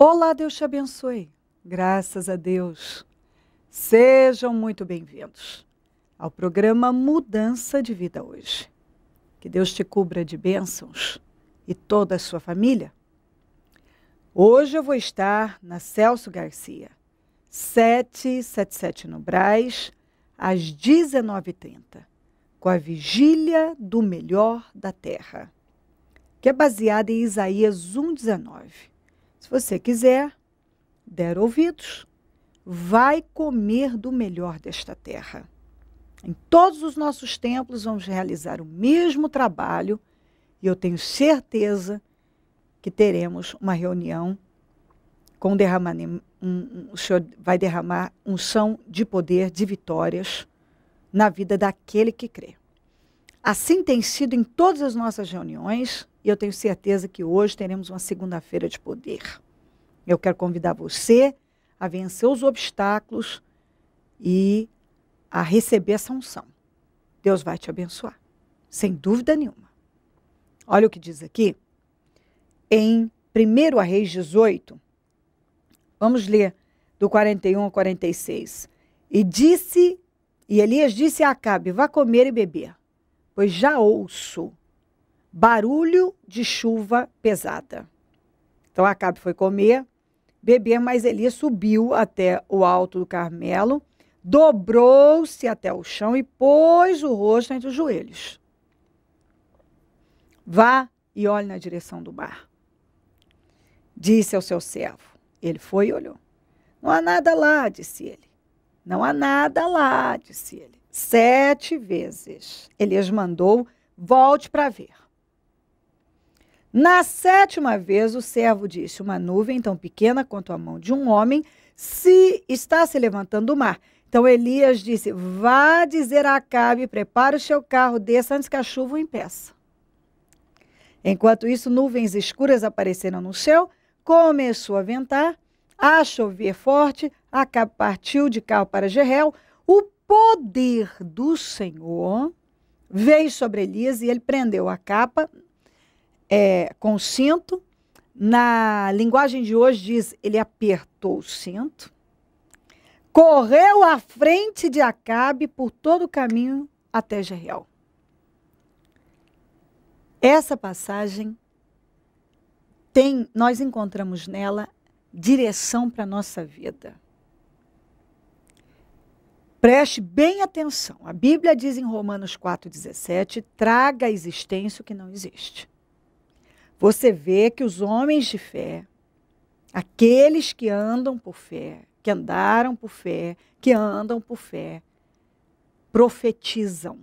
Olá, Deus te abençoe. Graças a Deus. Sejam muito bem-vindos ao programa Mudança de Vida hoje. Que Deus te cubra de bênçãos e toda a sua família. Hoje eu vou estar na Celso Garcia, 777 no Braz, às 19h30, com a Vigília do Melhor da Terra, que é baseada em Isaías 1,19 se você quiser, der ouvidos, vai comer do melhor desta terra. Em todos os nossos templos vamos realizar o mesmo trabalho e eu tenho certeza que teremos uma reunião com derramar Um, um, o Senhor vai derramar um um de poder, de vitórias na vida daquele que crê. Assim tem sido em todas as nossas reuniões, e eu tenho certeza que hoje teremos uma segunda-feira de poder. Eu quero convidar você a vencer os obstáculos e a receber essa unção. Deus vai te abençoar, sem dúvida nenhuma. Olha o que diz aqui. Em 1 Reis 18, vamos ler do 41 ao 46. E disse, e Elias disse a Acabe: Vá comer e beber, pois já ouço barulho de chuva pesada. Então Acabe foi comer, beber, mas Elias subiu até o alto do Carmelo, dobrou-se até o chão e pôs o rosto entre os joelhos. Vá e olhe na direção do mar. Disse ao seu servo. Ele foi e olhou. Não há nada lá, disse ele. Não há nada lá, disse ele. Sete vezes. Elias mandou, volte para ver. Na sétima vez, o servo disse: Uma nuvem tão pequena quanto a mão de um homem se está se levantando do mar. Então Elias disse: Vá dizer a Acabe, prepare o seu carro, desça antes que a chuva o impeça. Enquanto isso, nuvens escuras apareceram no céu, começou a ventar, a chover forte, Acabe partiu de carro para Jerel. O poder do Senhor veio sobre Elias e ele prendeu a capa é, com o cinto. Na linguagem de hoje diz, ele apertou o cinto, correu à frente de Acabe por todo o caminho até Jeriel. Essa passagem tem, nós encontramos nela direção para a nossa vida. Preste bem atenção. A Bíblia diz em Romanos 4,17: traga à existência o que não existe você vê que os homens de fé, aqueles que andam por fé, que andaram por fé, que andam por fé, profetizam,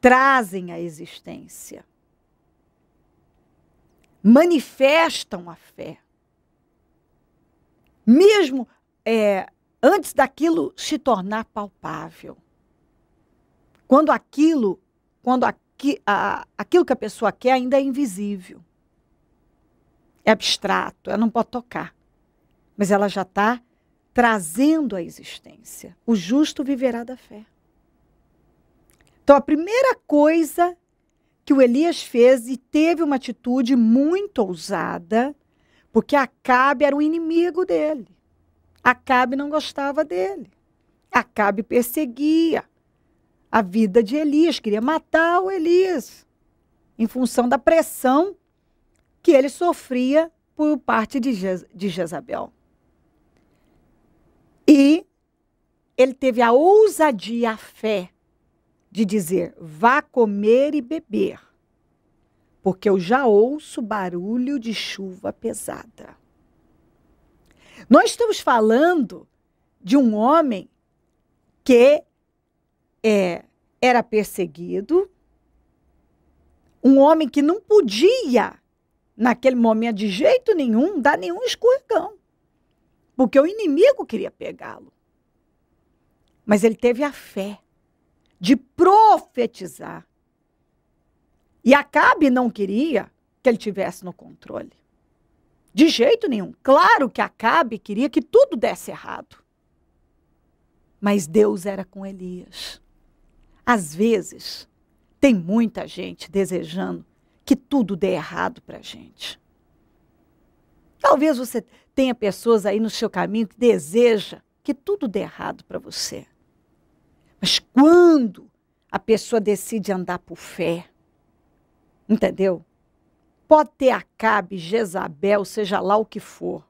trazem a existência, manifestam a fé. Mesmo é, antes daquilo se tornar palpável. Quando aquilo, quando a, que a, aquilo que a pessoa quer ainda é invisível. É abstrato, ela não pode tocar. Mas ela já está trazendo a existência. O justo viverá da fé. Então, a primeira coisa que o Elias fez e teve uma atitude muito ousada, porque Acabe era o inimigo dele. Acabe não gostava dele. Acabe perseguia a vida de Elias, queria matar o Elias, em função da pressão que ele sofria por parte de, Je de Jezabel. E ele teve a ousadia, a fé, de dizer: vá comer e beber, porque eu já ouço barulho de chuva pesada. Nós estamos falando de um homem que é, era perseguido, um homem que não podia, naquele momento, de jeito nenhum, dar nenhum escorregão, porque o inimigo queria pegá-lo. Mas ele teve a fé de profetizar. E Acabe não queria que ele tivesse no controle. De jeito nenhum. Claro que Acabe queria que tudo desse errado. Mas Deus era com Elias. Às vezes, tem muita gente desejando que tudo dê errado para a gente. Talvez você tenha pessoas aí no seu caminho que deseja que tudo dê errado para você. Mas quando a pessoa decide andar por fé, entendeu? Pode ter Acabe, Jezabel, seja lá o que for,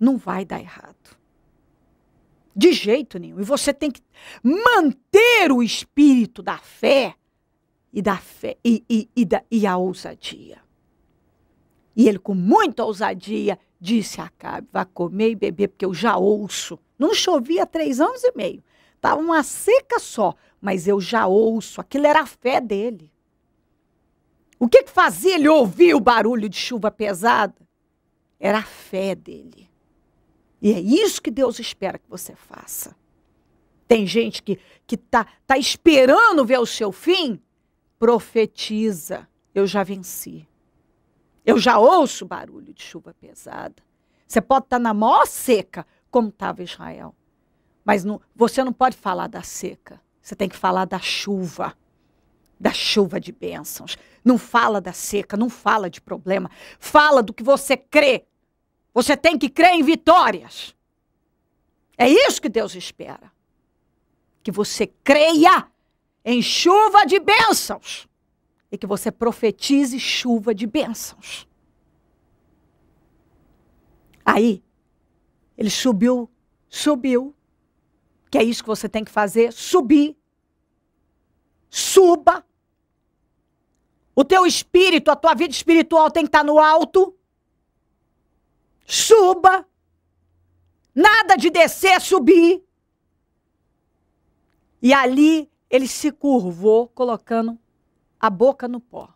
não vai dar errado. De jeito nenhum. E você tem que manter o espírito da fé e da fé e, e, e, da, e a ousadia. E ele, com muita ousadia, disse a Acabe: vá comer e beber, porque eu já ouço. Não chovia três anos e meio. Estava uma seca só, mas eu já ouço. Aquilo era a fé dele. O que, que fazia ele ouvir o barulho de chuva pesada? Era a fé dele. E é isso que Deus espera que você faça. Tem gente que que tá tá esperando ver o seu fim, profetiza, eu já venci. Eu já ouço barulho de chuva pesada. Você pode estar tá na maior seca, como estava Israel. Mas não, você não pode falar da seca. Você tem que falar da chuva. Da chuva de bênçãos. Não fala da seca, não fala de problema. Fala do que você crê você tem que crer em vitórias. É isso que Deus espera. Que você creia em chuva de bênçãos e que você profetize chuva de bênçãos. Aí, ele subiu, subiu, que é isso que você tem que fazer: subir. Suba. O teu espírito, a tua vida espiritual tem que estar no alto suba. Nada de descer, é subir. E ali ele se curvou, colocando a boca no pó.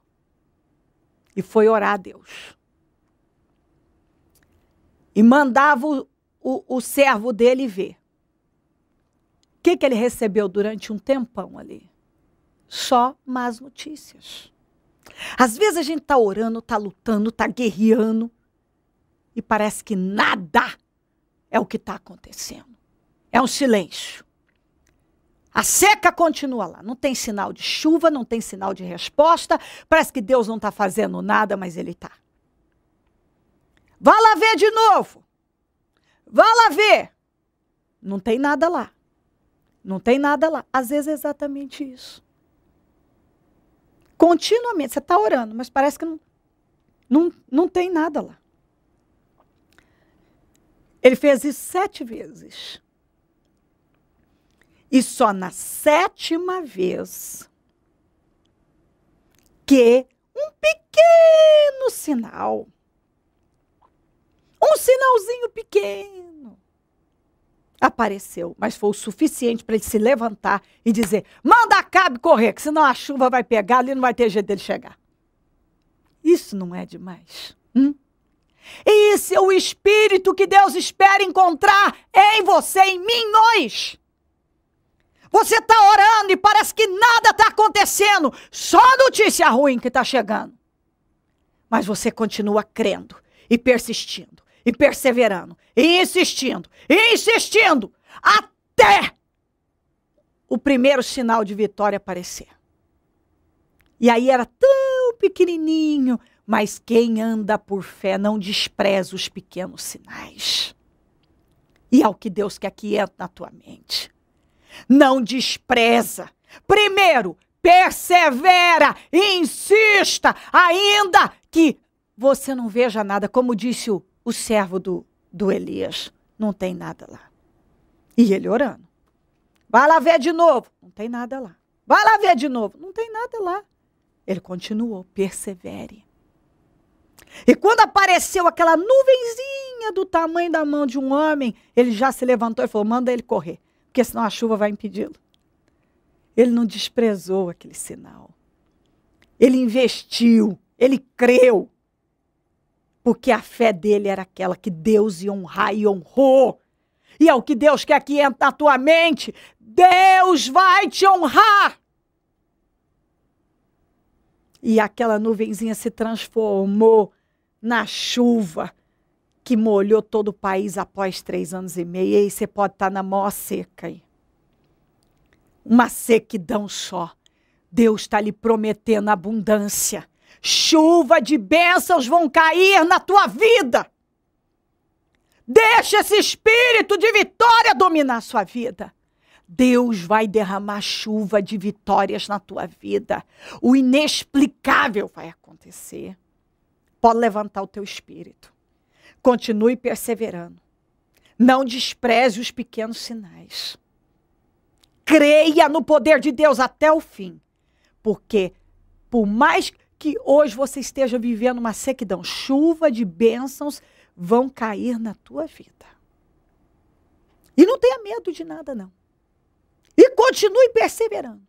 E foi orar a Deus. E mandava o, o, o servo dele ver. O que, que ele recebeu durante um tempão ali? Só más notícias. Às vezes a gente está orando, está lutando, está guerreando e parece que nada é o que está acontecendo. É um silêncio. A seca continua lá, não tem sinal de chuva, não tem sinal de resposta. Parece que Deus não está fazendo nada, mas Ele está. Vá lá ver de novo. Vá lá ver. Não tem nada lá. Não tem nada lá. Às vezes é exatamente isso. Continuamente, você está orando, mas parece que não, não, não tem nada lá. Ele fez isso sete vezes. E só na sétima vez que um pequeno sinal, um sinalzinho pequeno, apareceu, mas foi o suficiente para ele se levantar e dizer: manda a cabe correr, que senão a chuva vai pegar ali e não vai ter jeito dele chegar. Isso não é demais. Hum? E esse é o espírito que Deus espera encontrar em você, em mim, nós. Você está orando e parece que nada está acontecendo, só notícia ruim que está chegando. Mas você continua crendo e persistindo, e perseverando, e insistindo, e insistindo, até o primeiro sinal de vitória aparecer. E aí era tão pequenininho, mas quem anda por fé não despreza os pequenos sinais. E ao é que Deus quer que entre na tua mente. Não despreza. Primeiro, persevera, insista, ainda que você não veja nada. Como disse o, o servo do, do Elias, não tem nada lá. E ele orando. Vai lá ver de novo. Não tem nada lá. Vai lá ver de novo. Não tem nada lá. Ele continuou, persevere. E quando apareceu aquela nuvenzinha do tamanho da mão de um homem, ele já se levantou e falou: manda ele correr, porque senão a chuva vai impedi-lo. Ele não desprezou aquele sinal. Ele investiu, ele creu. Porque a fé dele era aquela que Deus ia honrar e honrou. E é o que Deus quer que entre na tua mente. Deus vai te honrar. E aquela nuvenzinha se transformou na chuva que molhou todo o país após três anos e meio. E aí você pode estar tá na maior seca aí. Uma sequidão só. Deus está lhe prometendo abundância. Chuva de bênçãos vão cair na tua vida. Deixa esse espírito de vitória dominar a sua vida. Deus vai derramar chuva de vitórias na tua vida. O inexplicável vai acontecer pode levantar o teu espírito. Continue perseverando. Não despreze os pequenos sinais. Creia no poder de Deus até o fim. Porque, por mais que hoje você esteja vivendo uma sequidão, chuva de bênçãos vão cair na tua vida. E não tenha medo de nada, não. E continue perseverando.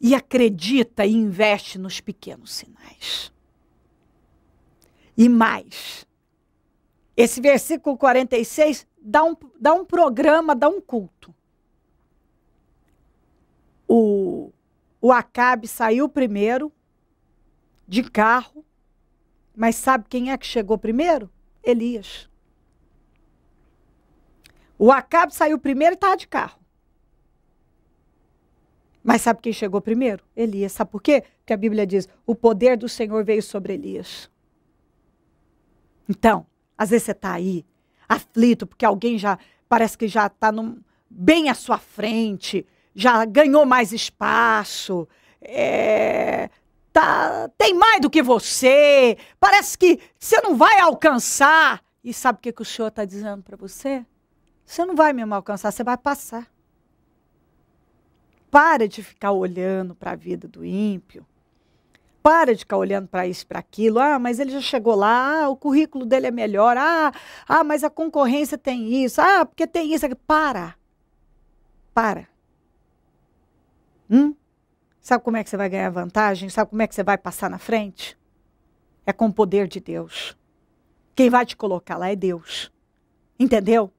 E acredita e investe nos pequenos sinais e mais. Esse versículo 46 dá um, dá um programa, dá um culto. O, o Acabe saiu primeiro, de carro, mas sabe quem é que chegou primeiro? Elias. O Acabe saiu primeiro e estava de carro. Mas sabe quem chegou primeiro? Elias. Sabe por quê? Porque a Bíblia diz: o poder do Senhor veio sobre Elias. Então, às vezes você está aí, aflito, porque alguém já parece que já está bem à sua frente, já ganhou mais espaço, é, tá, tem mais do que você, parece que você não vai alcançar. E sabe o que, que o senhor está dizendo para você? Você não vai mesmo alcançar, você vai passar. Para de ficar olhando para a vida do ímpio para de ficar olhando para isso, para aquilo. Ah, mas ele já chegou lá. Ah, o currículo dele é melhor. Ah, ah, mas a concorrência tem isso. Ah, porque tem isso. Para. Para. Hum? Sabe como é que você vai ganhar vantagem? Sabe como é que você vai passar na frente? É com o poder de Deus. Quem vai te colocar lá é Deus. Entendeu?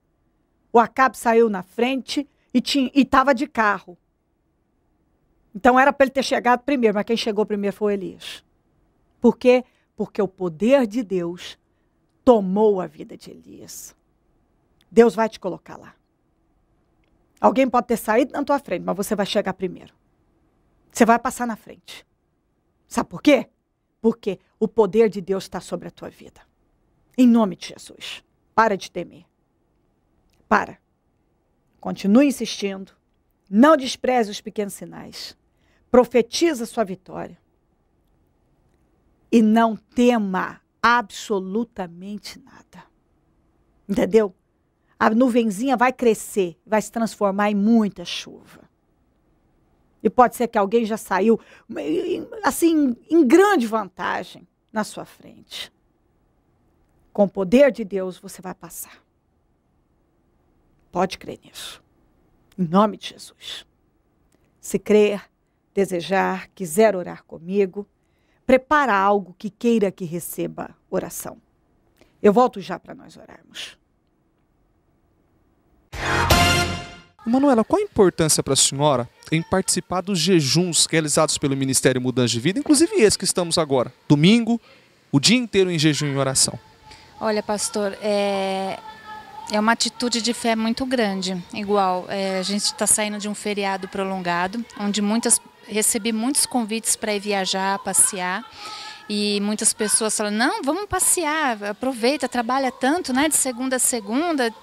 O Acabe saiu na frente e estava de carro. Então era para ele ter chegado primeiro, mas quem chegou primeiro foi Elias. Por quê? Porque o poder de Deus tomou a vida de Elias. Deus vai te colocar lá. Alguém pode ter saído na tua frente, mas você vai chegar primeiro. Você vai passar na frente. Sabe por quê? Porque o poder de Deus está sobre a tua vida. Em nome de Jesus. Para de temer. Para. Continue insistindo. Não despreze os pequenos sinais. Profetiza sua vitória. E não tema absolutamente nada. Entendeu? A nuvenzinha vai crescer, vai se transformar em muita chuva. E pode ser que alguém já saiu assim em grande vantagem na sua frente. Com o poder de Deus você vai passar. Pode crer nisso. Em nome de Jesus. Se crer, desejar, quiser orar comigo, prepara algo que queira que receba oração. Eu volto já para nós orarmos. Manuela, qual a importância para a senhora em participar dos jejuns realizados pelo Ministério Mudança de Vida, inclusive esse que estamos agora, domingo, o dia inteiro em jejum e oração? Olha, pastor, é, é uma atitude de fé muito grande. Igual, é, a gente está saindo de um feriado prolongado, onde muitas recebi muitos convites para ir viajar, passear. E muitas pessoas falam: não, vamos passear, aproveita, trabalha tanto, né? De segunda a segunda,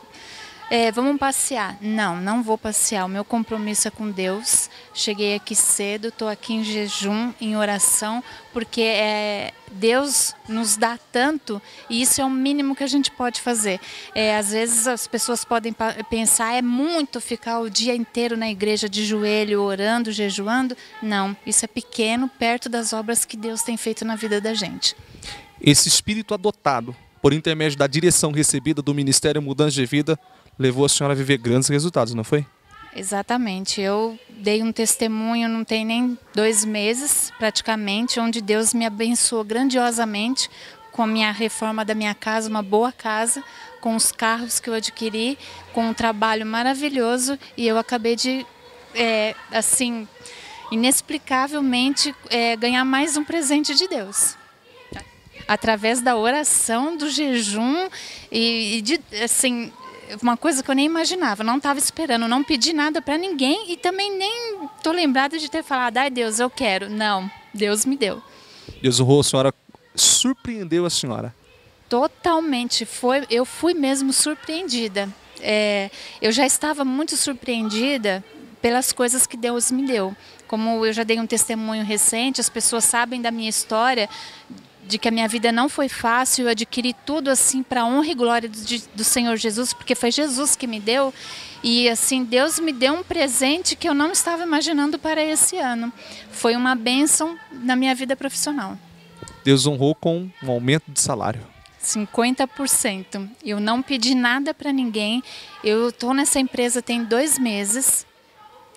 é, vamos passear. Não, não vou passear. O meu compromisso é com Deus. Cheguei aqui cedo, estou aqui em jejum, em oração, porque é, Deus nos dá tanto e isso é o mínimo que a gente pode fazer. É, às vezes as pessoas podem pensar, é muito ficar o dia inteiro na igreja de joelho, orando, jejuando. Não, isso é pequeno, perto das obras que Deus tem feito na vida da gente. Esse espírito adotado por intermédio da direção recebida do Ministério Mudança de Vida levou a senhora a viver grandes resultados, não foi? Exatamente. Eu dei um testemunho, não tem nem dois meses praticamente, onde Deus me abençoou grandiosamente com a minha reforma da minha casa, uma boa casa, com os carros que eu adquiri, com um trabalho maravilhoso e eu acabei de, é, assim, inexplicavelmente é, ganhar mais um presente de Deus através da oração, do jejum e, e de, assim uma coisa que eu nem imaginava, não estava esperando, não pedi nada para ninguém e também nem estou lembrada de ter falado, ai Deus, eu quero. Não, Deus me deu. Deus honrou a senhora, surpreendeu a senhora. Totalmente, foi, eu fui mesmo surpreendida. É, eu já estava muito surpreendida pelas coisas que Deus me deu. Como eu já dei um testemunho recente, as pessoas sabem da minha história de que a minha vida não foi fácil, eu adquiri tudo assim para honra e glória do, do, Senhor Jesus, porque foi Jesus que me deu. E assim, Deus me deu um presente que eu não estava imaginando para esse ano. Foi uma bênção na minha vida profissional. Deus honrou com um aumento de salário. 50%. Eu não pedi nada para ninguém. Eu estou nessa empresa tem dois meses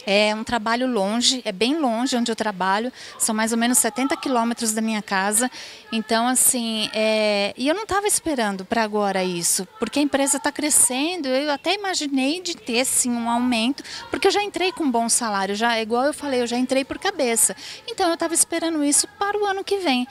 é um trabalho longe, é bem longe onde eu trabalho, são mais ou menos 70 quilômetros da minha casa. Então, assim, é... e eu não estava esperando para agora isso, porque a empresa está crescendo. Eu até imaginei de ter, sim, um aumento, porque eu já entrei com um bom salário, já, igual eu falei, eu já entrei por cabeça. Então, eu estava esperando isso para o ano que vem.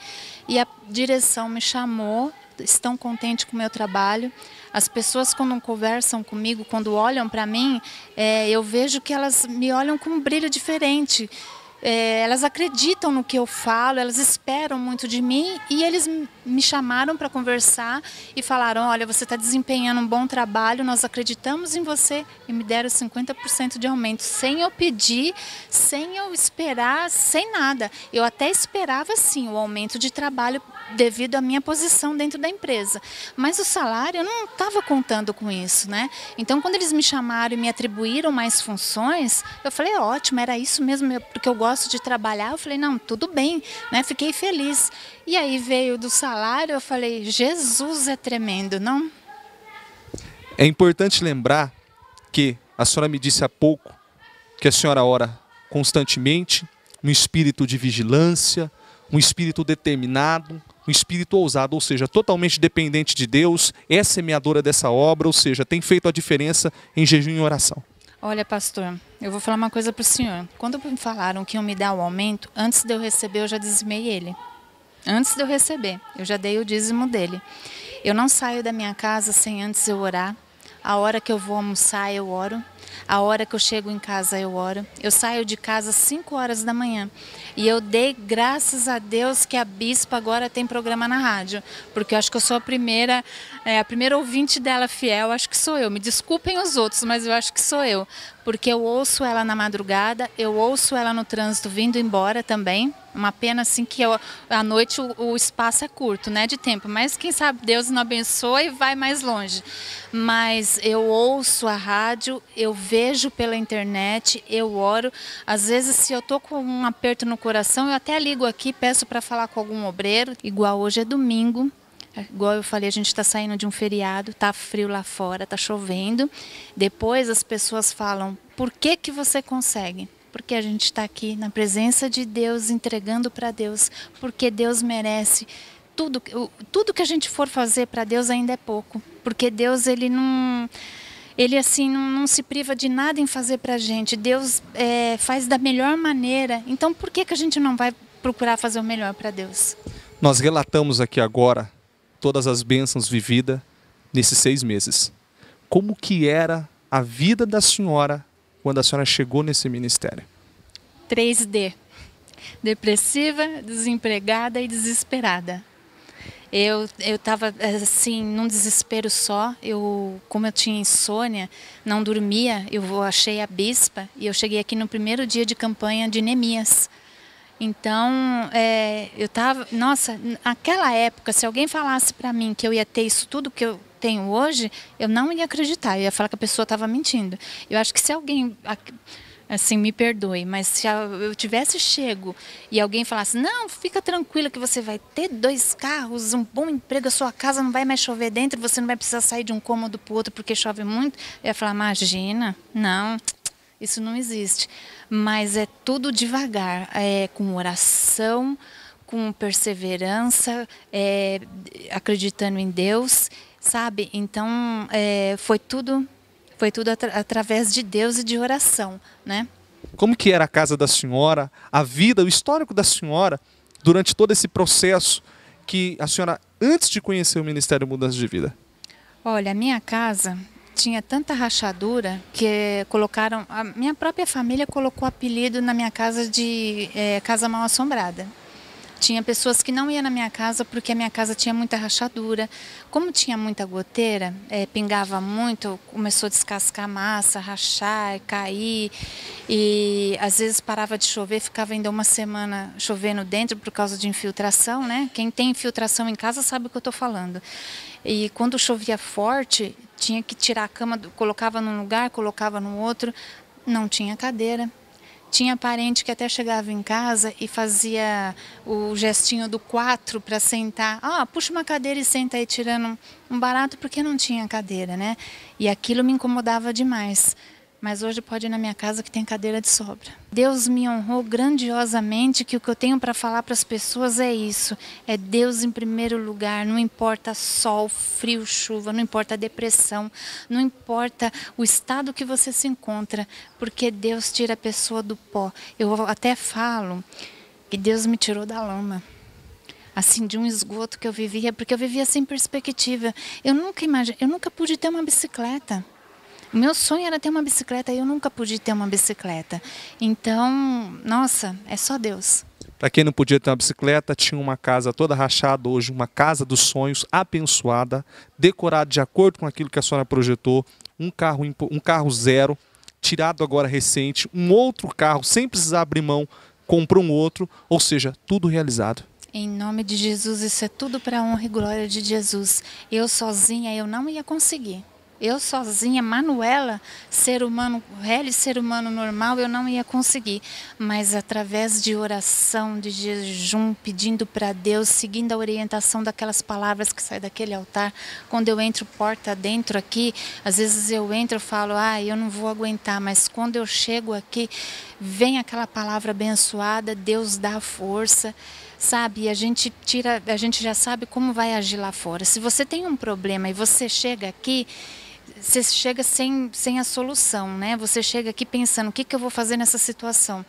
E a direção me chamou estão contentes com o meu trabalho. As pessoas, quando conversam comigo, quando olham para mim, é, eu vejo que elas me olham com um brilho diferente. É, elas acreditam no que eu falo, elas esperam muito de mim e eles me chamaram para conversar e falaram: Olha, você está desempenhando um bom trabalho, nós acreditamos em você e me deram 50% de aumento, sem eu pedir, sem eu esperar, sem nada. Eu até esperava sim o aumento de trabalho devido à minha posição dentro da empresa, mas o salário eu não estava contando com isso, né? Então, quando eles me chamaram e me atribuíram mais funções, eu falei: Ótimo, era isso mesmo, porque eu gosto gosto de trabalhar. Eu falei, não, tudo bem, né? Fiquei feliz. E aí veio do salário, eu falei, Jesus é tremendo, não? É importante lembrar que a senhora me disse há pouco que a senhora ora constantemente, um espírito de vigilância, um espírito determinado, um espírito ousado, ou seja, totalmente dependente de Deus, é semeadora dessa obra, ou seja, tem feito a diferença em jejum e oração. Olha, pastor, eu vou falar uma coisa para o senhor. Quando me falaram que iam me dar o aumento, antes de eu receber, eu já dizimei ele. Antes de eu receber, eu já dei o dízimo dele. Eu não saio da minha casa sem antes eu orar. A hora que eu vou almoçar, eu oro. A hora que eu chego em casa, eu oro. Eu saio de casa às 5 horas da manhã. E eu dei graças a Deus que a Bispa agora tem programa na rádio, porque eu acho que eu sou a primeira, é, a primeira ouvinte dela fiel, acho que sou eu. Me desculpem os outros, mas eu acho que sou eu, porque eu ouço ela na madrugada, eu ouço ela no trânsito vindo embora também. Uma pena assim que eu, à noite o, o espaço é curto, né, de tempo, mas quem sabe Deus não abençoa e vai mais longe. Mas eu ouço a rádio, eu vejo pela internet, eu oro. Às vezes se eu tô com um aperto no coração. Eu até ligo aqui, peço para falar com algum obreiro. Igual hoje é domingo, é, igual eu falei, a gente está saindo de um feriado, tá frio lá fora, tá chovendo. Depois as pessoas falam: por que que você consegue? Porque a gente está aqui na presença de Deus, entregando para Deus, porque Deus merece. Tudo, tudo que a gente for fazer para Deus ainda é pouco, porque Deus ele não ele assim não, não, se priva de nada em fazer para a gente. Deus é, faz da melhor maneira. Então por que, que a gente não vai procurar fazer o melhor para Deus? Nós relatamos aqui agora todas as bênçãos vividas nesses seis meses. Como que era a vida da senhora quando a senhora chegou nesse ministério? 3D. Depressiva, desempregada e desesperada. Eu eu estava assim num desespero só. Eu como eu tinha insônia, não dormia. Eu achei a bispa e eu cheguei aqui no primeiro dia de campanha de Neemias. Então, é, eu estava. Nossa, naquela época, se alguém falasse para mim que eu ia ter isso tudo que eu tenho hoje, eu não ia acreditar. Eu ia falar que a pessoa estava mentindo. Eu acho que se alguém assim, me perdoe, mas se eu tivesse chego e alguém falasse, não, fica tranquila que você vai ter dois carros, um bom emprego, a sua casa não vai mais chover dentro, você não vai precisar sair de um cômodo para o outro porque chove muito, eu ia falar, imagina, não, isso não existe. Mas é tudo devagar, é com oração, com perseverança, é, acreditando em Deus, sabe? Então, é, foi tudo foi tudo atra através de Deus e de oração, né? Como que era a casa da senhora, a vida, o histórico da senhora durante todo esse processo que a senhora antes de conhecer o Ministério Mudança de Vida? Olha, a minha casa tinha tanta rachadura que colocaram a minha própria família colocou apelido na minha casa de é, casa mal assombrada. Tinha pessoas que não iam na minha casa porque a minha casa tinha muita rachadura. Como tinha muita goteira, é, pingava muito, começou a descascar a massa, rachar, cair. E às vezes parava de chover, ficava ainda uma semana chovendo dentro por causa de infiltração, né? Quem tem infiltração em casa sabe o que eu estou falando. E quando chovia forte, tinha que tirar a cama, colocava num lugar, colocava no outro. Não tinha cadeira tinha parente que até chegava em casa e fazia o gestinho do quatro para sentar. Ah, puxa uma cadeira e senta aí tirando um barato porque não tinha cadeira, né? E aquilo me incomodava demais mas hoje pode ir na minha casa que tem cadeira de sobra. Deus me honrou grandiosamente que o que eu tenho para falar para as pessoas é isso: é Deus em primeiro lugar. Não importa sol, frio, chuva, não importa depressão, não importa o estado que você se encontra, porque Deus tira a pessoa do pó. Eu até falo que Deus me tirou da lama assim de um esgoto que eu vivia, porque eu vivia sem perspectiva. Eu nunca imagine, eu nunca pude ter uma bicicleta. Meu sonho era ter uma bicicleta e eu nunca pude ter uma bicicleta. Então, nossa, é só Deus. Para quem não podia ter uma bicicleta, tinha uma casa toda rachada hoje, uma casa dos sonhos, abençoada, decorada de acordo com aquilo que a senhora projetou, um carro, um carro zero, tirado agora recente, um outro carro, sem precisar abrir mão, comprou um outro, ou seja, tudo realizado. Em nome de Jesus, isso é tudo para a honra e glória de Jesus. Eu sozinha eu não ia conseguir. Eu sozinha, Manuela, ser humano velho, ser humano normal, eu não ia conseguir. Mas através de oração, de jejum, pedindo para Deus, seguindo a orientação daquelas palavras que saem daquele altar, quando eu entro porta dentro aqui, às vezes eu entro e falo, ah, eu não vou aguentar, mas quando eu chego aqui, vem aquela palavra abençoada, Deus dá força sabe? A gente tira, a gente já sabe como vai agir lá fora. Se você tem um problema e você chega aqui você chega sem, sem a solução, né? Você chega aqui pensando, o que, que eu vou fazer nessa situação?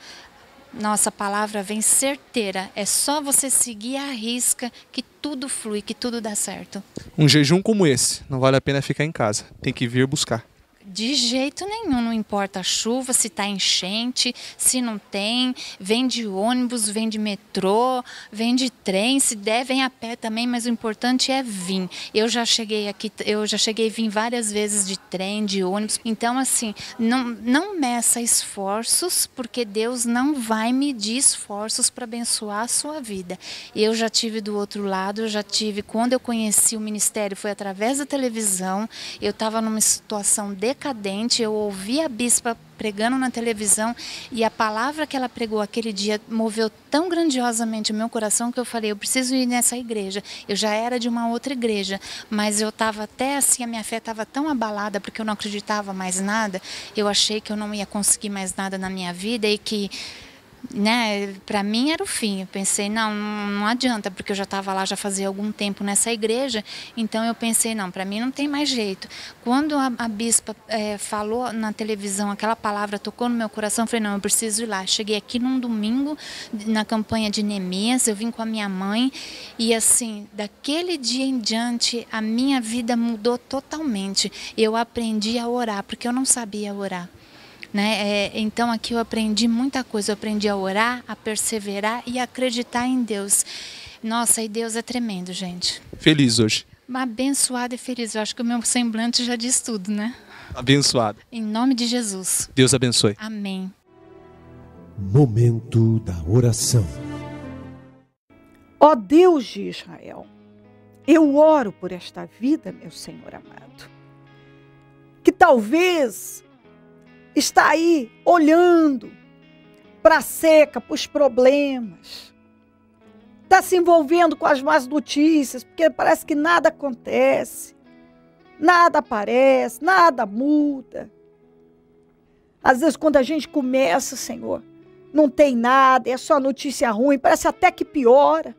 Nossa palavra vem certeira. É só você seguir a risca que tudo flui, que tudo dá certo. Um jejum como esse, não vale a pena ficar em casa. Tem que vir buscar. De jeito nenhum, não importa a chuva, se está enchente, se não tem, vem de ônibus, vem de metrô, vem de trem, se der, vem a pé também, mas o importante é vir. Eu já cheguei aqui, eu já cheguei vim várias vezes de trem, de ônibus. Então, assim, não, não meça esforços, porque Deus não vai medir esforços para abençoar a sua vida. Eu já tive do outro lado, eu já tive, quando eu conheci o ministério, foi através da televisão, eu estava numa situação de decadente. Eu ouvi a bispa pregando na televisão e a palavra que ela pregou aquele dia moveu tão grandiosamente o meu coração que eu falei, eu preciso ir nessa igreja. Eu já era de uma outra igreja, mas eu estava até assim, a minha fé estava tão abalada porque eu não acreditava mais nada. Eu achei que eu não ia conseguir mais nada na minha vida e que né, para mim era o fim. Eu pensei, não, não adianta, porque eu já estava lá já fazia algum tempo nessa igreja, então eu pensei, não, para mim não tem mais jeito. Quando a, a bispa é, falou na televisão, aquela palavra tocou no meu coração, eu falei, não, eu preciso ir lá. Cheguei aqui num domingo, na campanha de Neemias, eu vim com a minha mãe, e assim, daquele dia em diante, a minha vida mudou totalmente. Eu aprendi a orar, porque eu não sabia orar. Né? É, então aqui eu aprendi muita coisa, eu aprendi a orar, a perseverar e a acreditar em Deus. Nossa, e Deus é tremendo, gente. Feliz hoje. Abençoada e feliz. Eu acho que o meu semblante já diz tudo, né? Abençoado. Em nome de Jesus. Deus abençoe. Amém. Momento da oração. Ó Deus de Israel, eu oro por esta vida, meu Senhor amado, que talvez está aí olhando para a seca, para os problemas, está se envolvendo com as más notícias, porque parece que nada acontece, nada aparece, nada muda. Às vezes, quando a gente começa, Senhor, não tem nada, é só notícia ruim, parece até que piora.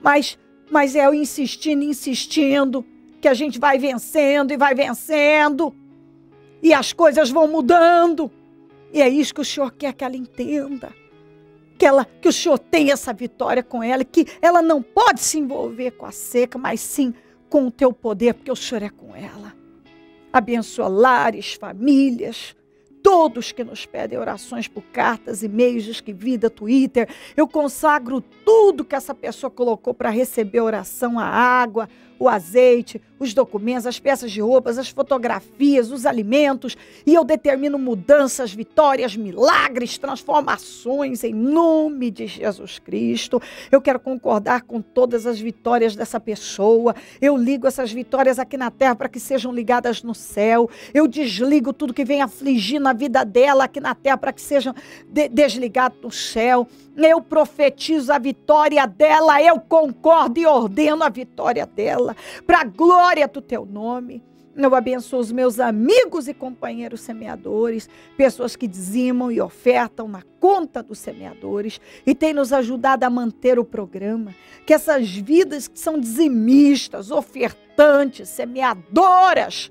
Mas, mas é eu insistindo, insistindo, que a gente vai vencendo e vai vencendo. E as coisas vão mudando. E é isso que o Senhor quer que ela entenda. Que, ela, que o Senhor tenha essa vitória com ela, que ela não pode se envolver com a seca, mas sim com o teu poder, porque o Senhor é com ela. Abençoa lares, famílias, todos que nos pedem orações por cartas, e-mails, esquivida, Twitter. Eu consagro tudo que essa pessoa colocou para receber oração, a água, o azeite, os documentos, as peças de roupas, as fotografias, os alimentos, e eu determino mudanças, vitórias, milagres, transformações em nome de Jesus Cristo. Eu quero concordar com todas as vitórias dessa pessoa. Eu ligo essas vitórias aqui na terra para que sejam ligadas no céu. Eu desligo tudo que vem afligir na vida dela aqui na terra para que sejam de desligados no céu. Eu profetizo a vitória dela, eu concordo e ordeno a vitória dela fala, para a glória do teu nome. Eu abençoo os meus amigos e companheiros semeadores, pessoas que dizimam e ofertam na conta dos semeadores e têm nos ajudado a manter o programa. Que essas vidas que são dizimistas, ofertantes, semeadoras,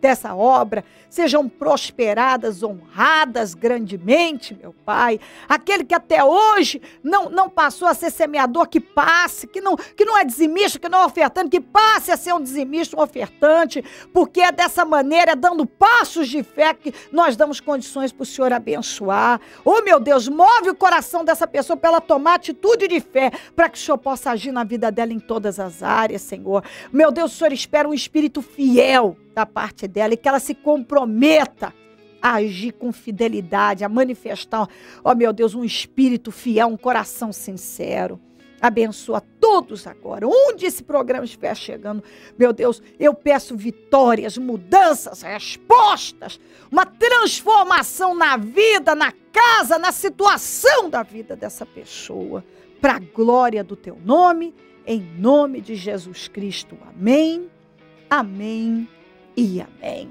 dessa obra sejam prosperadas, honradas grandemente, meu Pai. Aquele que até hoje não, não passou a ser semeador, que passe, que não, que não é dizimista, que não é ofertante, que passe a ser um dizimista, um ofertante, porque é dessa maneira, é dando passos de fé que nós damos condições para o Senhor abençoar. Oh, meu Deus, move o coração dessa pessoa para ela tomar atitude de fé, para que o Senhor possa agir na vida dela em todas as áreas, Senhor. Meu Deus, o Senhor espera um espírito fiel da parte dela e que ela se comprometa a agir com fidelidade, a manifestar, ó meu Deus, um espírito fiel, um coração sincero. Abençoa todos agora. Onde esse programa estiver chegando, meu Deus, eu peço vitórias, mudanças, respostas, uma transformação na vida, na casa, na situação da vida dessa pessoa, para a glória do teu nome, em nome de Jesus Cristo. Amém. Amém e amém.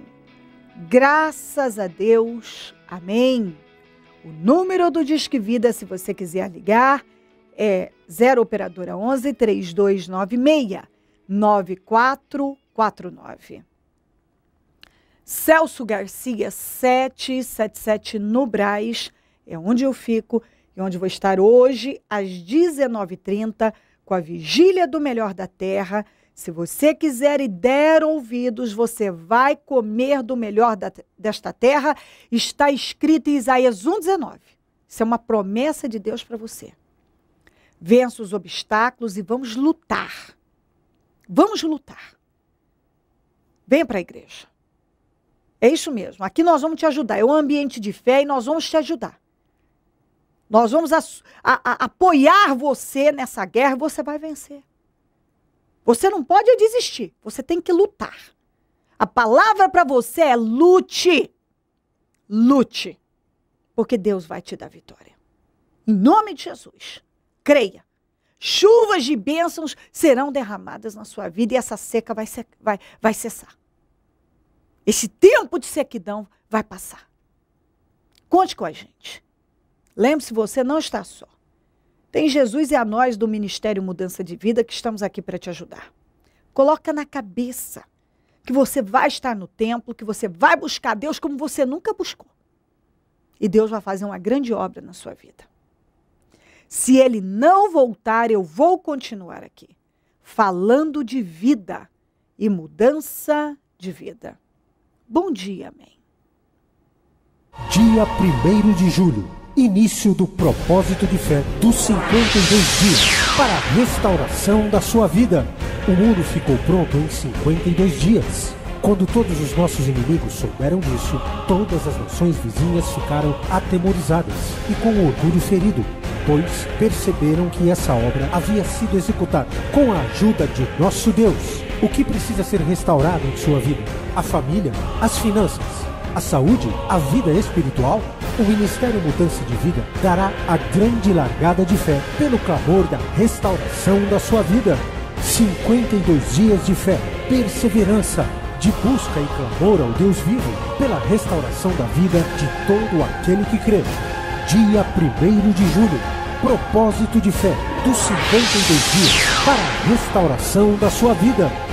Graças a Deus, amém. O número do Disque Vida, se você quiser ligar, é 0 Operadora 11 3296 9449. Celso Garcia 777 no Braz, é onde eu fico e onde vou estar hoje às 19h30 com a Vigília do Melhor da Terra se você quiser e der ouvidos, você vai comer do melhor da, desta terra. Está escrito em Isaías 1,19. Isso é uma promessa de Deus para você. Vença os obstáculos e vamos lutar. Vamos lutar. Venha para a igreja. É isso mesmo. Aqui nós vamos te ajudar. É um ambiente de fé e nós vamos te ajudar. Nós vamos a, a, a, apoiar você nessa guerra e você vai vencer. Você não pode desistir, você tem que lutar. A palavra para você é lute. Lute. Porque Deus vai te dar vitória. Em nome de Jesus. Creia. Chuvas de bênçãos serão derramadas na sua vida e essa seca vai, vai, vai cessar. Esse tempo de sequidão vai passar. Conte com a gente. Lembre-se, você não está só. Tem Jesus e a nós do Ministério Mudança de Vida que estamos aqui para te ajudar. Coloca na cabeça que você vai estar no templo, que você vai buscar Deus como você nunca buscou. E Deus vai fazer uma grande obra na sua vida. Se ele não voltar, eu vou continuar aqui, falando de vida e mudança de vida. Bom dia, amém. Dia 1 de julho, início do propósito de fé dos 52 dias para a restauração da sua vida. O muro ficou pronto em 52 dias. Quando todos os nossos inimigos souberam disso, todas as nações vizinhas ficaram atemorizadas e com orgulho ferido, pois perceberam que essa obra havia sido executada com a ajuda de nosso Deus. O que precisa ser restaurado em sua vida? A família, as finanças, a saúde, a vida espiritual, o Ministério Mudança de Vida dará a grande largada de fé pelo clamor da restauração da sua vida. 52 dias de fé, perseverança, de busca e clamor ao Deus vivo pela restauração da vida de todo aquele que crê. Dia 1 de julho, propósito de fé dos 52 dias para a restauração da sua vida.